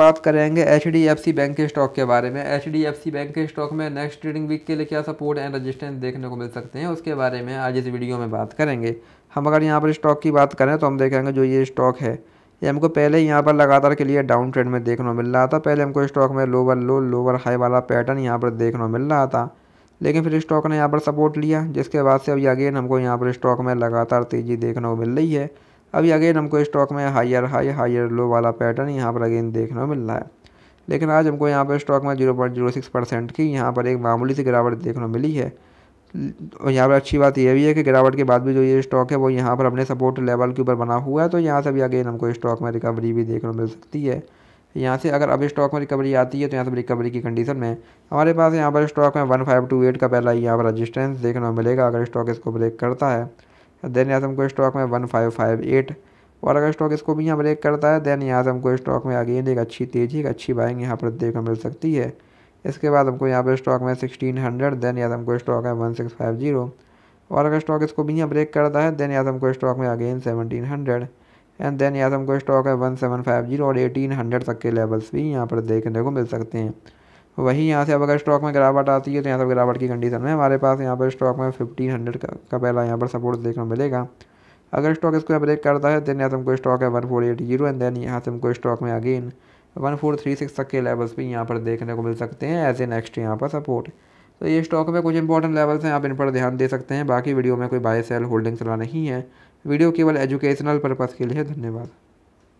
बात करेंगे H bank के स्टॉक के बारे में एच बैंक के स्टॉक में नेक्स्ट ट्रेडिंग वीक के लिए क्या सपोर्ट एंड रजिस्टेंस देखने को मिल सकते हैं उसके बारे में आज इस वीडियो में बात करेंगे हम अगर यहाँ पर स्टॉक की बात करें तो हम देखेंगे जो ये स्टॉक है ये हमको पहले यहाँ पर लगातार के लिए डाउन ट्रेंड में देखने को मिल रहा था पहले हमको स्टॉक में लोवर लो लोवर हाई वाला पैटर्न यहाँ पर देखने को मिल रहा था लेकिन फिर स्टॉक ने यहाँ पर सपोर्ट लिया जिसके बाद से अभी अगेन हमको यहाँ पर स्टॉक में लगातार तेज़ी देखने को मिल रही है अभी अगेन हमको स्टॉक में हायर हाई हायर लो वाला पैटर्न यहाँ पर अगेन देखने को मिल रहा है लेकिन आज हमको यहाँ पर स्टॉक में zero point zero six percent की यहाँ पर एक मामूली सी गिरावट देखने को मिली है और यहाँ पर अच्छी बात यह भी है कि गिरावट के बाद भी जो ये स्टॉक है वो यहाँ पर अपने सपोर्ट लेवल के ऊपर बना हुआ है तो यहाँ से भी अगेन हमको स्टॉक में रिकवरी भी देखने को मिल सकती है यहाँ से अगर अभी स्टॉक में रिकवरी आती है तो यहाँ से रिकवरी की कंडीशन में हमारे पास यहाँ पर स्टॉक में वन फाइव टू एट का पहला यहाँ पर रजिस्टेंस देखने को मिलेगा अगर स्टॉक इसको ब्रेक करता है देन यहाँ से हमको स्टॉक में वन फाइव फाइव एट और अगर स्टॉक इसको भी यहाँ ब्रेक करता है देन यहाँ से हमको स्टॉक में अगेन एक अच्छी तेज़ी एक अच्छी बाइंग यहाँ पर देखने मिल सकती है इसके बाद हमको यहाँ पर स्टॉक में सिक्सटीन हंड्रेड देन यहाँ से हमको स्टॉक है वन सिक्स फाइव जीरो और अगर स्टॉक इसको भी यहाँ ब्रेक करता है देन यहाँ से हमको स्टॉक में again seventeen hundred and then यहाँ से हमको स्टॉक है वन सेवन फाइव जीरो और एटीन हंड्रेड तक के लेवल्स भी यहाँ पर देखने को मिल सकते हैं वहीं यहाँ से अब अगर स्टॉक में गिरावट आती है तो यहाँ से गिरावट की कंडीशन में हमारे पास यहाँ पर स्टॉक में फिफ्टीन हंड्रेड का, का पहला यहाँ पर सपोर्ट देखने को मिलेगा अगर स्टॉक इसको ब्रेक करता है देन यहाँ से हमको स्टॉक है one four eight zero and then यहाँ से हमको स्टॉक में again one four three six तक के लेवल्स भी यहाँ पर देखने को मिल सकते हैं एज ए नेक्स्ट यहाँ पर सपोर्ट तो ये स्टॉक में कुछ इंपॉर्टेंट लेवल्स हैं आप इन पर ध्यान दे सकते हैं बाकी वीडियो में कोई बाय सेल होल्डिंग वाला नहीं है वीडियो केवल एजुकेशनल पर्पज़ के लिए धन्यवाद